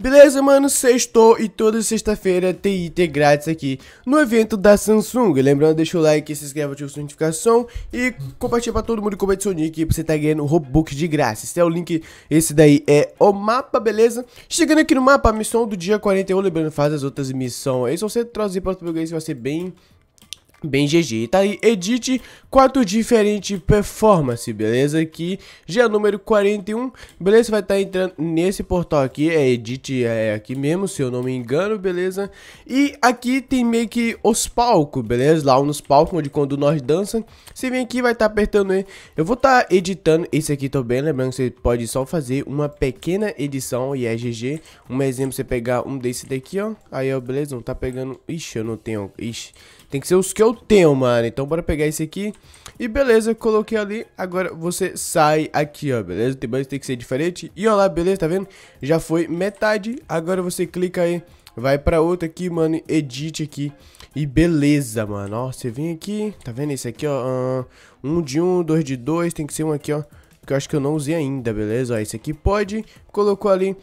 Beleza, mano? Sextou e toda sexta-feira tem item grátis aqui no evento da Samsung. Lembrando, deixa o like, se inscreve, ativa a notificação e compartilha pra todo mundo com o seu nick pra você tá ganhando Robux de graça. Esse é o link, esse daí é o mapa, beleza? Chegando aqui no mapa, missão do dia 41, lembrando, faz as outras missões. Aí se você trazer para o português vai ser bem Bem GG, tá aí, edite quatro diferentes performances, beleza? Aqui, já é número 41, beleza? Vai estar tá entrando nesse portal aqui, é edite é aqui mesmo, se eu não me engano, beleza? E aqui tem meio que os palcos, beleza? Lá nos palcos, onde quando nós dançamos, você vem aqui vai estar tá apertando, eu vou estar tá editando esse aqui também, lembrando que você pode só fazer uma pequena edição e é GG. Um exemplo, você pegar um desse daqui, ó, aí ó, beleza? Não tá pegando, ixi, eu não tenho, ixi, tem que ser os que eu eu tenho, mano. Então bora pegar esse aqui. E beleza, coloquei ali. Agora você sai aqui, ó, beleza? Tem mais tem que ser diferente. E olha lá, beleza, tá vendo? Já foi metade. Agora você clica aí, vai pra outra aqui, mano. Edit aqui. E beleza, mano. Ó, você vem aqui, tá vendo esse aqui, ó. Ah, um de um, dois de dois. Tem que ser um aqui, ó. Que eu acho que eu não usei ainda, beleza? Ó, esse aqui pode. Colocou ali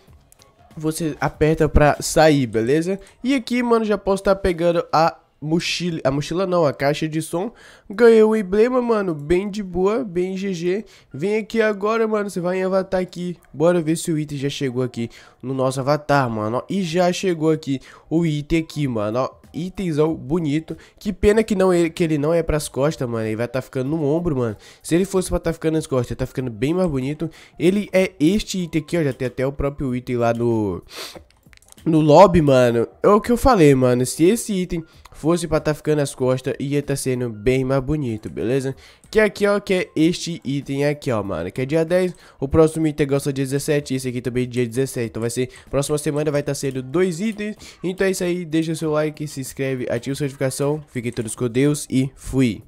você aperta pra sair, beleza? E aqui, mano, já posso estar tá pegando a mochila, a mochila não, a caixa de som. Ganhei o emblema, mano, bem de boa, bem GG. Vem aqui agora, mano, você vai em avatar aqui. Bora ver se o item já chegou aqui no nosso avatar, mano. E já chegou aqui o item aqui, mano, itenzão bonito. Que pena que, não, ele, que ele não é pras costas, mano. Ele vai estar tá ficando no ombro, mano. Se ele fosse pra estar tá ficando nas costas, tá ficando bem mais bonito. Ele é este item aqui, ó. Já tem até o próprio item lá no no lobby, mano, é o que eu falei, mano. Se esse item fosse pra tá ficando as costas, ia tá sendo bem mais bonito, beleza? Que aqui, ó, que é este item aqui, ó, mano. Que é dia 10, o próximo item gosta dia 17, esse aqui também é dia 17. Então vai ser, próxima semana vai estar tá sendo dois itens. Então é isso aí, deixa o seu like, se inscreve, ativa a notificação. Fiquem todos com Deus e fui!